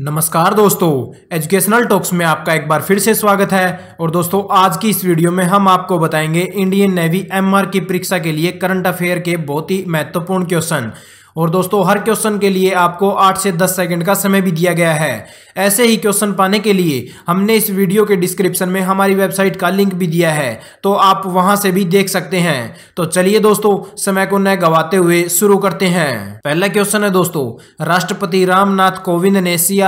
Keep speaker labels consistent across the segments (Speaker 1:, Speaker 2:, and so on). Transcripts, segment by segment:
Speaker 1: नमस्कार दोस्तों educational talks में आपका एक बार फिर से स्वागत है और दोस्तों आज की इस वीडियो में हम आपको बताएंगे इंडियन नेवी एमआर की परीक्षा के लिए करंट अफेयर के बहुत ही महत्वपूर्ण क्वेश्चन और दोस्तों हर क्वेश्चन के लिए आपको 8 से 10 सेकंड का समय भी दिया गया है ऐसे ही क्वेश्चन पाने के लिए हमने इस वीडियो के डिस्क्रिप्शन में हमारी वेबसाइट का लिंक भी दिया है तो आप वहां से भी देख सकते हैं तो चलिए दोस्तों समय को न गवाते हुए शुरू करते हैं पहला क्वेश्चन है दोस्तों राष्ट्रपति रामनाथ कोविंद ने सी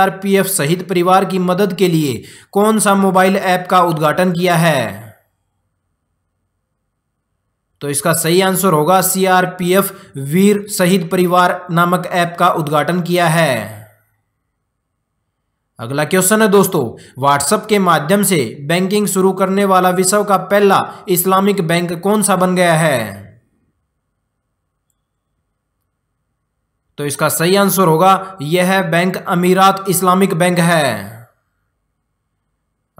Speaker 1: सहित परिवार की मदद के लिए कौन सा मोबाइल ऐप का उद्घाटन किया है तो इसका सही आंसर होगा सीआरपीएफ वीर शहीद परिवार नामक ऐप का उद्घाटन किया है अगला क्वेश्चन है दोस्तों व्हाट्सएप के माध्यम से बैंकिंग शुरू करने वाला विश्व का पहला इस्लामिक बैंक कौन सा बन गया है तो इसका सही आंसर होगा यह बैंक अमीरात इस्लामिक बैंक है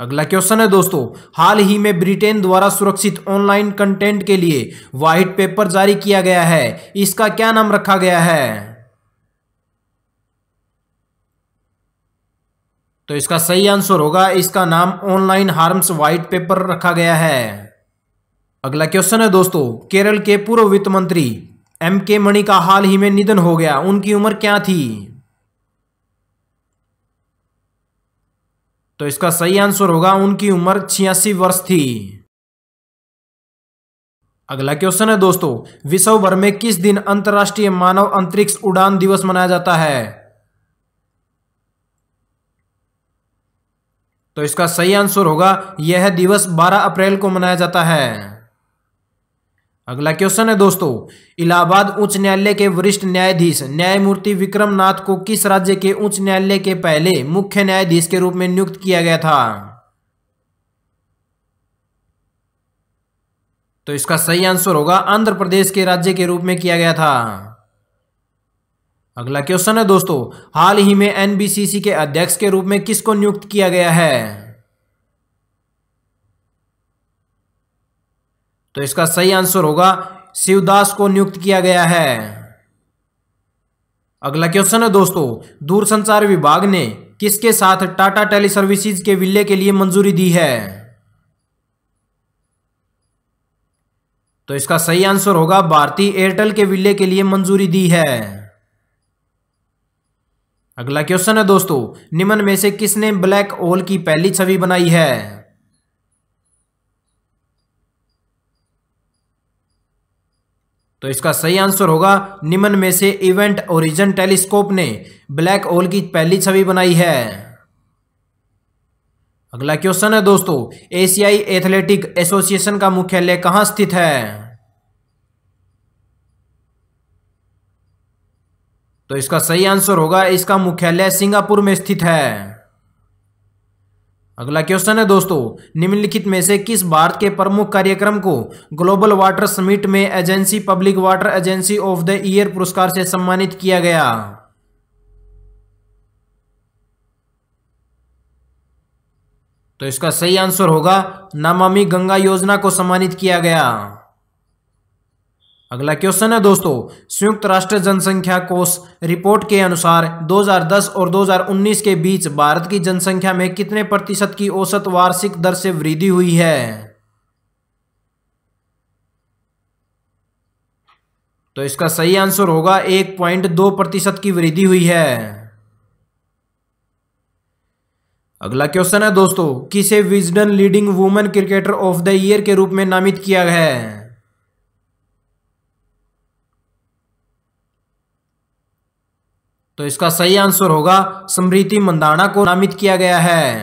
Speaker 1: अगला क्वेश्चन है दोस्तों हाल ही में ब्रिटेन द्वारा सुरक्षित ऑनलाइन कंटेंट के लिए व्हाइट पेपर जारी किया गया है इसका क्या नाम रखा गया है तो इसका सही आंसर होगा इसका नाम ऑनलाइन हार्म्स व्हाइट पेपर रखा गया है अगला क्वेश्चन है दोस्तों केरल के पूर्व वित्त मंत्री एम के मणि का हाल ही में निधन हो गया उनकी उम्र क्या थी तो इसका सही आंसर होगा उनकी उम्र छियासी वर्ष थी अगला क्वेश्चन है दोस्तों विश्व भर में किस दिन अंतर्राष्ट्रीय मानव अंतरिक्ष उड़ान दिवस मनाया जाता है तो इसका सही आंसर होगा यह दिवस 12 अप्रैल को मनाया जाता है अगला क्वेश्चन है दोस्तों इलाहाबाद उच्च न्यायालय के वरिष्ठ न्यायाधीश न्यायमूर्ति विक्रम नाथ को किस राज्य के उच्च न्यायालय के पहले मुख्य न्यायाधीश के रूप में नियुक्त किया गया था तो इसका सही आंसर होगा आंध्र प्रदेश के राज्य के रूप में किया गया था अगला क्वेश्चन है दोस्तों हाल ही में एनबीसीसी के अध्यक्ष के रूप में किसको नियुक्त किया गया है तो इसका सही आंसर होगा शिवदास को नियुक्त किया गया है अगला क्वेश्चन है दोस्तों दूरसंचार विभाग ने किसके साथ टाटा टेली सर्विसेज के विलय के लिए मंजूरी दी है तो इसका सही आंसर होगा भारतीय एयरटेल के विलय के लिए मंजूरी दी है अगला क्वेश्चन है दोस्तों निम्न में से किसने ब्लैक होल की पहली छवि बनाई है तो इसका सही आंसर होगा निम्न में से इवेंट ओरिजन टेलीस्कोप ने ब्लैक होल की पहली छवि बनाई है अगला क्वेश्चन है दोस्तों एशियाई एथलेटिक एसोसिएशन का मुख्यालय कहां स्थित है तो इसका सही आंसर होगा इसका मुख्यालय सिंगापुर में स्थित है अगला क्वेश्चन है दोस्तों निम्नलिखित में से किस भारत के प्रमुख कार्यक्रम को ग्लोबल वाटर समिट में agency public water agency of the year पुरस्कार से सम्मानित किया गया तो इसका सही आंसर होगा नमामि गंगा योजना को सम्मानित किया गया अगला क्वेश्चन है दोस्तों संयुक्त राष्ट्र जनसंख्या कोष रिपोर्ट के अनुसार 2010 और 2019 के बीच भारत की जनसंख्या में कितने प्रतिशत की औसत वार्षिक दर से वृद्धि हुई है तो इसका सही आंसर होगा एक पॉइंट दो प्रतिशत की वृद्धि हुई है अगला क्वेश्चन है दोस्तों किसे Wisden leading women cricketer of the year के रूप में नामित किया है तो इसका सही आंसर होगा स्मृति मंदाना को नामित किया गया है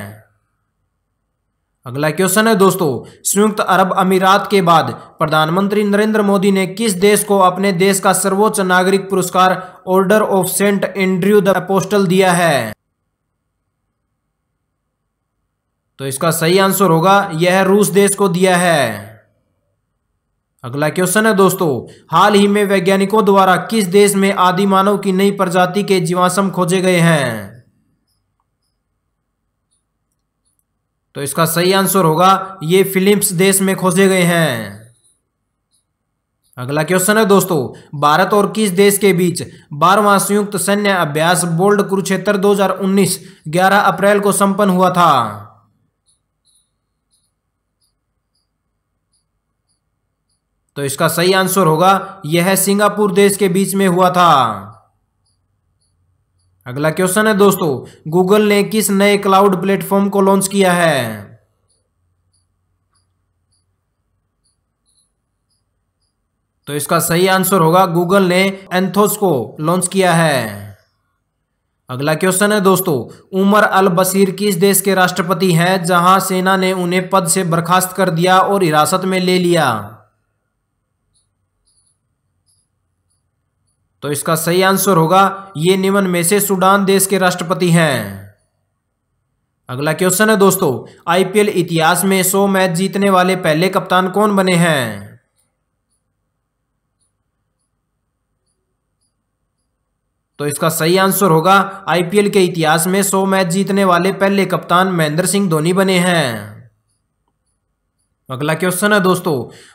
Speaker 1: अगला क्वेश्चन है दोस्तों संयुक्त अरब अमीरात के बाद प्रधानमंत्री नरेंद्र मोदी ने किस देश को अपने देश का सर्वोच्च नागरिक पुरस्कार order of Saint Andrew the apostle दिया है तो इसका सही आंसर होगा यह रूस देश को दिया है अगला क्वेश्चन है दोस्तों हाल ही में वैज्ञानिकों द्वारा किस देश में आदि मानव की नई प्रजाति के जीवाश्म खोजे गए हैं तो इसका सही आंसर होगा ये फिलिप्स देश में खोजे गए हैं अगला क्वेश्चन है दोस्तों भारत और किस देश के बीच बारहवां संयुक्त सैन्य अभ्यास बोल्ड कुरुक्षेत्र 2019 11 अप्रैल को संपन्न हुआ था तो इसका सही आंसर होगा यह सिंगापुर देश के बीच में हुआ था अगला क्वेश्चन है दोस्तों गूगल ने किस नए क्लाउड प्लेटफॉर्म को लॉन्च किया है तो इसका सही आंसर होगा गूगल ने एंथोस को लॉन्च किया है अगला क्वेश्चन है दोस्तों उमर अल बशीर किस देश के राष्ट्रपति हैं जहां सेना ने उन्हें पद से बर्खास्त कर दिया और हिरासत में ले लिया तो इसका सही आंसर होगा ये निम्न में से सूडान देश के राष्ट्रपति हैं अगला क्वेश्चन है दोस्तों आईपीएल इतिहास में 100 मैच जीतने वाले पहले कप्तान कौन बने हैं तो इसका सही आंसर होगा आईपीएल के इतिहास में 100 मैच जीतने वाले पहले कप्तान महेंद्र सिंह धोनी बने हैं अगला क्वेश्चन है दोस्तों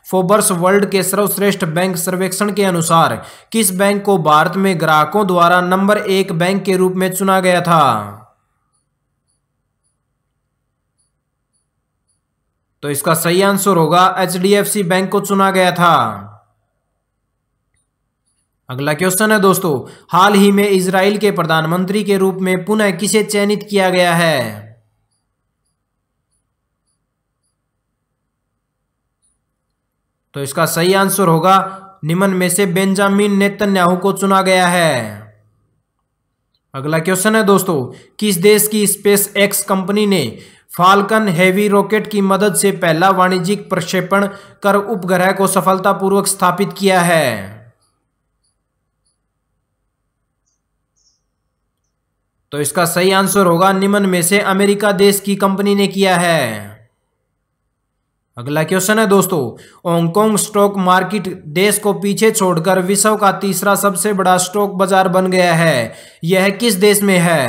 Speaker 1: फोबर्स वर्ल्ड के सर्वश्रेष्ठ बैंक सर्वेक्षण के अनुसार किस बैंक को भारत में ग्राहकों द्वारा नंबर एक बैंक के रूप में चुना गया था तो इसका सही आंसर होगा एचडीएफसी बैंक को चुना गया था अगला क्वेश्चन है दोस्तों हाल ही में इसराइल के प्रधानमंत्री के रूप में पुनः किसे चयनित किया गया है तो इसका सही आंसर होगा निम्न में से बेंजामिन नेतन्याहू को चुना गया है अगला क्वेश्चन है दोस्तों किस देश की स्पेस एक्स कंपनी ने फाल्कन हैवी रॉकेट की मदद से पहला वाणिज्यिक प्रक्षेपण कर उपग्रह को सफलतापूर्वक स्थापित किया है तो इसका सही आंसर होगा निम्न में से अमेरिका देश की कंपनी ने किया है अगला क्वेश्चन है दोस्तों हांगकांग स्टॉक मार्केट देश को पीछे छोड़कर विश्व का तीसरा सबसे बड़ा स्टॉक बाजार बन गया है यह किस देश में है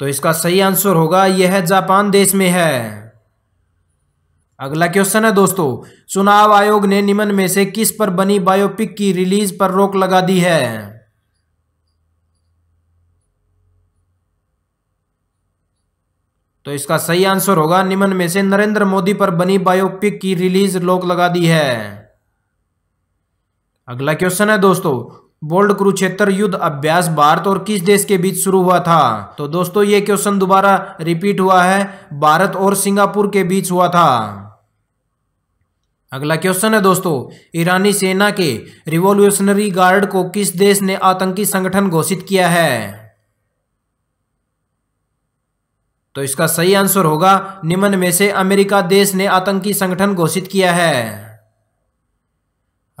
Speaker 1: तो इसका सही आंसर होगा यह जापान देश में है अगला क्वेश्चन है दोस्तों चुनाव आयोग ने निम्न में से किस पर बनी बायोपिक की रिलीज पर रोक लगा दी है तो इसका सही आंसर होगा निम्न में से नरेंद्र मोदी पर बनी बायोपिक की रिलीज लोक लगा दी है अगला क्वेश्चन है दोस्तों बोल्ड कुरुक्षेत्र युद्ध अभ्यास भारत और किस देश के बीच शुरू हुआ था तो दोस्तों ये क्वेश्चन दोबारा रिपीट हुआ है भारत और सिंगापुर के बीच हुआ था अगला क्वेश्चन है दोस्तों ईरानी सेना के रिवोल्यूशनरी गार्ड को किस देश ने आतंकी संगठन घोषित किया है तो इसका सही आंसर होगा निम्न में से अमेरिका देश ने आतंकी संगठन घोषित किया है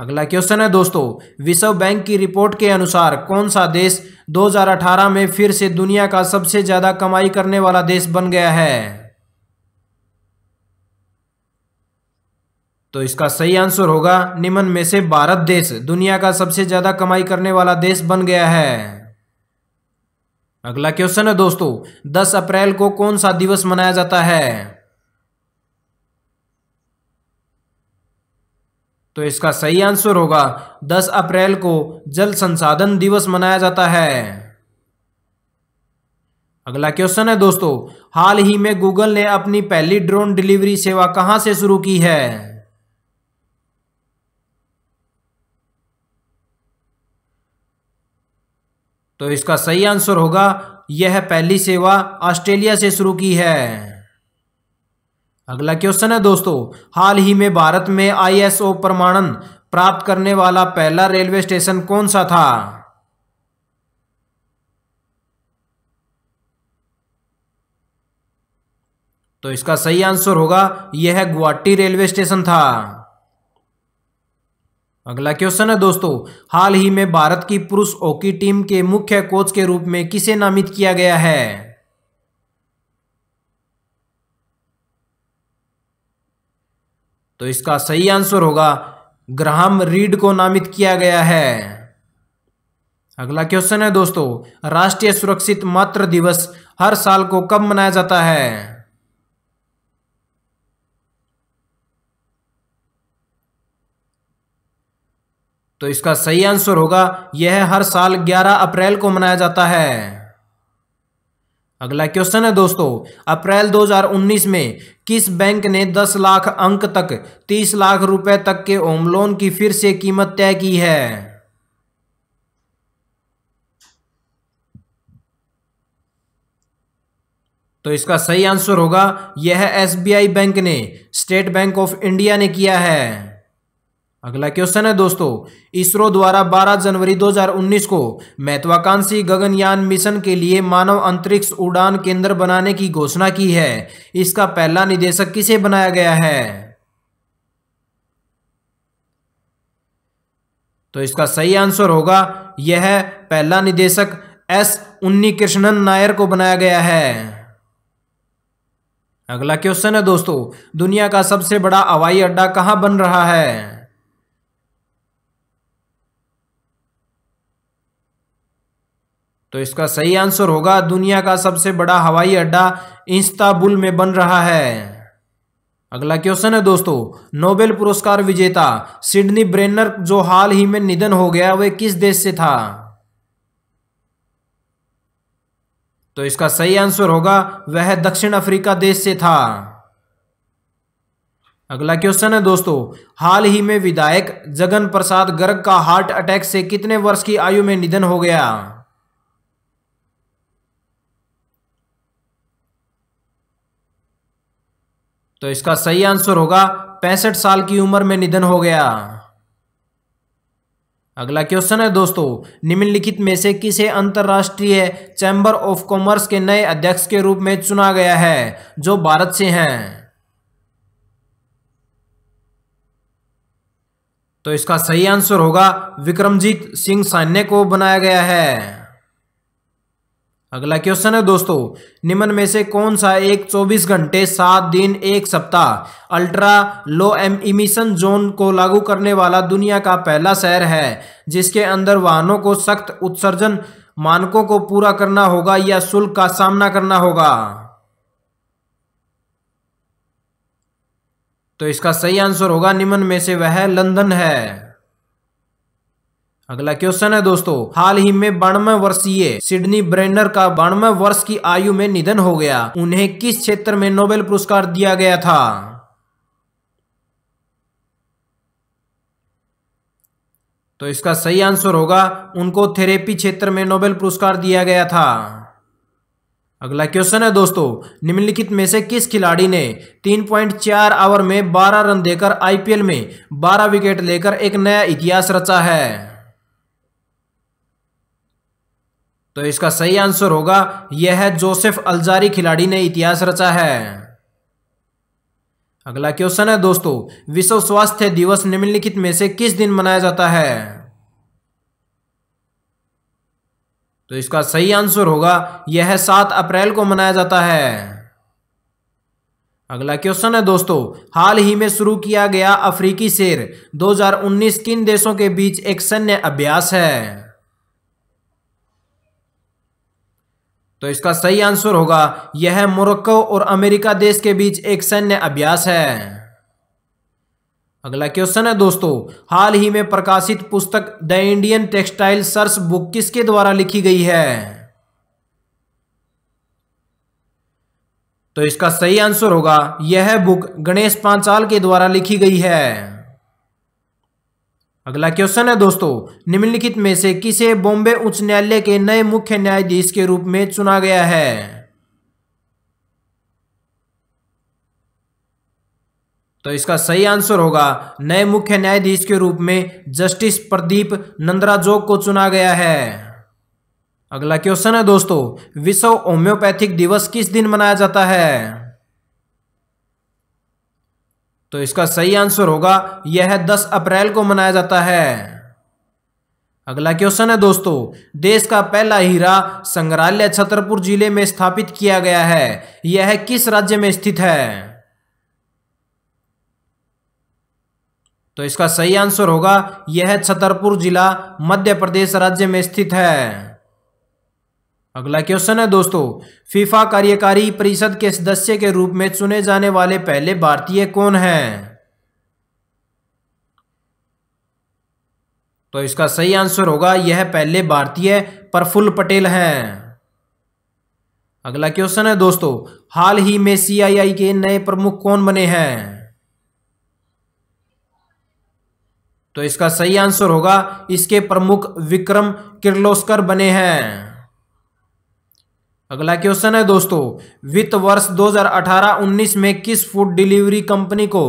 Speaker 1: अगला क्वेश्चन है दोस्तों विश्व बैंक की रिपोर्ट के अनुसार कौन सा देश 2018 में फिर से दुनिया का सबसे ज्यादा कमाई करने वाला देश बन गया है तो इसका सही आंसर होगा निम्न में से भारत देश दुनिया का सबसे ज्यादा कमाई करने वाला देश बन गया है अगला क्वेश्चन है दोस्तों 10 अप्रैल को कौन सा दिवस मनाया जाता है तो इसका सही आंसर होगा 10 अप्रैल को जल संसाधन दिवस मनाया जाता है अगला क्वेश्चन है दोस्तों हाल ही में गूगल ने अपनी पहली ड्रोन डिलीवरी सेवा कहां से शुरू की है तो इसका सही आंसर होगा यह पहली सेवा ऑस्ट्रेलिया से शुरू की है अगला क्वेश्चन है दोस्तों हाल ही में भारत में आईएसओ प्रमाणन प्राप्त करने वाला पहला रेलवे स्टेशन कौन सा था तो इसका सही आंसर होगा यह गुवाहाटी रेलवे स्टेशन था अगला क्वेश्चन है दोस्तों हाल ही में भारत की पुरुष हॉकी टीम के मुख्य कोच के रूप में किसे नामित किया गया है तो इसका सही आंसर होगा ग्राहम रीड को नामित किया गया है अगला क्वेश्चन है दोस्तों राष्ट्रीय सुरक्षित मातृ दिवस हर साल को कब मनाया जाता है तो इसका सही आंसर होगा यह हर साल 11 अप्रैल को मनाया जाता है अगला क्वेश्चन है दोस्तों अप्रैल 2019 में किस बैंक ने 10 लाख अंक तक 30 लाख रुपए तक के होम लोन की फिर से कीमत तय की है तो इसका सही आंसर होगा यह एसबीआई बैंक ने स्टेट बैंक ऑफ इंडिया ने किया है अगला क्वेश्चन है दोस्तों इसरो द्वारा 12 जनवरी 2019 को महत्वाकांक्षी गगनयान मिशन के लिए मानव अंतरिक्ष उड़ान केंद्र बनाने की घोषणा की है इसका पहला निदेशक किसे बनाया गया है तो इसका सही आंसर होगा यह पहला निदेशक एस उन्नी कृष्णन नायर को बनाया गया है अगला क्वेश्चन है दोस्तों दुनिया का सबसे बड़ा हवाई अड्डा कहाँ बन रहा है तो इसका सही आंसर होगा दुनिया का सबसे बड़ा हवाई अड्डा इंस्ताबुल में बन रहा है अगला क्वेश्चन है दोस्तों नोबेल पुरस्कार विजेता सिडनी ब्रेनर जो हाल ही में निधन हो गया वह किस देश से था तो इसका सही आंसर होगा वह दक्षिण अफ्रीका देश से था अगला क्वेश्चन है दोस्तों हाल ही में विधायक जगन प्रसाद गर्ग का हार्ट अटैक से कितने वर्ष की आयु में निधन हो गया तो इसका सही आंसर होगा पैंसठ साल की उम्र में निधन हो गया अगला क्वेश्चन है दोस्तों निम्नलिखित में से किसे अंतर्राष्ट्रीय चैंबर ऑफ कॉमर्स के नए अध्यक्ष के रूप में चुना गया है जो भारत से हैं तो इसका सही आंसर होगा विक्रमजीत सिंह सान्य को बनाया गया है अगला क्वेश्चन है दोस्तों निम्न में से कौन सा एक 24 घंटे सात दिन एक सप्ताह ultra low emission zone को लागू करने वाला दुनिया का पहला शहर है जिसके अंदर वाहनों को सख्त उत्सर्जन मानकों को पूरा करना होगा या शुल्क का सामना करना होगा तो इसका सही आंसर होगा निम्न में से वह लंदन है अगला क्वेश्चन है दोस्तों हाल ही में बानवे वर्षीय सिडनी ब्रेनर का बानवे वर्ष की आयु में निधन हो गया उन्हें किस क्षेत्र में नोबेल पुरस्कार दिया गया था तो इसका सही आंसर होगा उनको थेरेपी क्षेत्र में नोबेल पुरस्कार दिया गया था अगला क्वेश्चन है दोस्तों निम्नलिखित में से किस खिलाड़ी ने 3.4 आवर में 12 रन देकर आईपीएल में 12 विकेट लेकर एक नया इतिहास रचा है तो इसका सही आंसर होगा यह है जोसेफ अलजारी खिलाड़ी ने इतिहास रचा है अगला क्वेश्चन है दोस्तों विश्व स्वास्थ्य दिवस निम्नलिखित में से किस दिन मनाया जाता है तो इसका सही आंसर होगा यह सात अप्रैल को मनाया जाता है अगला क्वेश्चन है दोस्तों हाल ही में शुरू किया गया अफ्रीकी शेर 2019 किन देशों के बीच एक सैन्य अभ्यास है तो इसका सही आंसर होगा यह मोरक्को और अमेरिका देश के बीच एक सैन्य अभ्यास है अगला क्वेश्चन है दोस्तों हाल ही में प्रकाशित पुस्तक the Indian textile search book किसके द्वारा लिखी गई है तो इसका सही आंसर होगा यह बुक गणेश पांचाल के द्वारा लिखी गई है अगला क्वेश्चन है दोस्तों निम्नलिखित में से किसे बॉम्बे उच्च न्यायालय के नए मुख्य न्यायाधीश के रूप में चुना गया है तो इसका सही आंसर होगा नए मुख्य न्यायाधीश के रूप में जस्टिस प्रदीप नंद्राजोग को चुना गया है अगला क्वेश्चन है दोस्तों विश्व होम्योपैथिक दिवस किस दिन मनाया जाता है तो इसका सही आंसर होगा यह दस अप्रैल को मनाया जाता है अगला क्वेश्चन है दोस्तों देश का पहला हीरा संग्रहालय छतरपुर जिले में स्थापित किया गया है यह किस राज्य में स्थित है तो इसका सही आंसर होगा यह छतरपुर जिला मध्य प्रदेश राज्य में स्थित है अगला क्वेश्चन है दोस्तों फीफा कार्यकारी परिषद के सदस्य के रूप में चुने जाने वाले पहले भारतीय कौन हैं तो इसका सही आंसर होगा यह पहले भारतीय प्रफुल्ल पटेल हैं अगला क्वेश्चन है दोस्तों हाल ही में सीआईआई के नए प्रमुख कौन बने हैं तो इसका सही आंसर होगा इसके प्रमुख विक्रम किर्लोस्कर बने हैं अगला क्वेश्चन है दोस्तों वित्त वर्ष 2018-19 में किस फूड डिलीवरी कंपनी को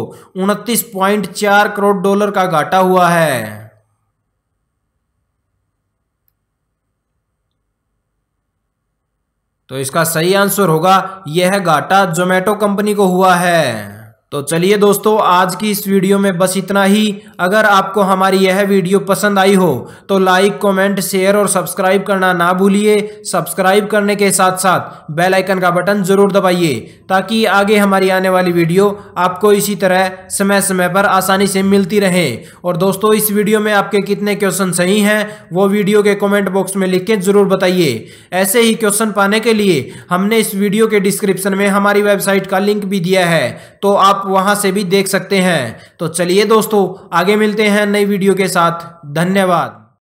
Speaker 1: उनतीस पॉइंट चार करोड़ डॉलर का घाटा हुआ है तो इसका सही आंसर होगा यह घाटा जोमेटो कंपनी को हुआ है तो चलिए दोस्तों आज की इस वीडियो में बस इतना ही अगर आपको हमारी यह वीडियो पसंद आई हो तो लाइक कमेंट शेयर और सब्सक्राइब करना ना भूलिए सब्सक्राइब करने के साथ साथ बेल आइकन का बटन ज़रूर दबाइए ताकि आगे हमारी आने वाली वीडियो आपको इसी तरह समय समय पर आसानी से मिलती रहे और दोस्तों इस वीडियो में आपके कितने क्वेश्चन सही हैं वो वीडियो के कॉमेंट बॉक्स में लिख के ज़रूर बताइए ऐसे ही क्वेश्चन पाने के लिए हमने इस वीडियो के डिस्क्रिप्शन में हमारी वेबसाइट का लिंक भी दिया है तो आप वहां से भी देख सकते हैं तो चलिए दोस्तों आगे मिलते हैं नई वीडियो के साथ धन्यवाद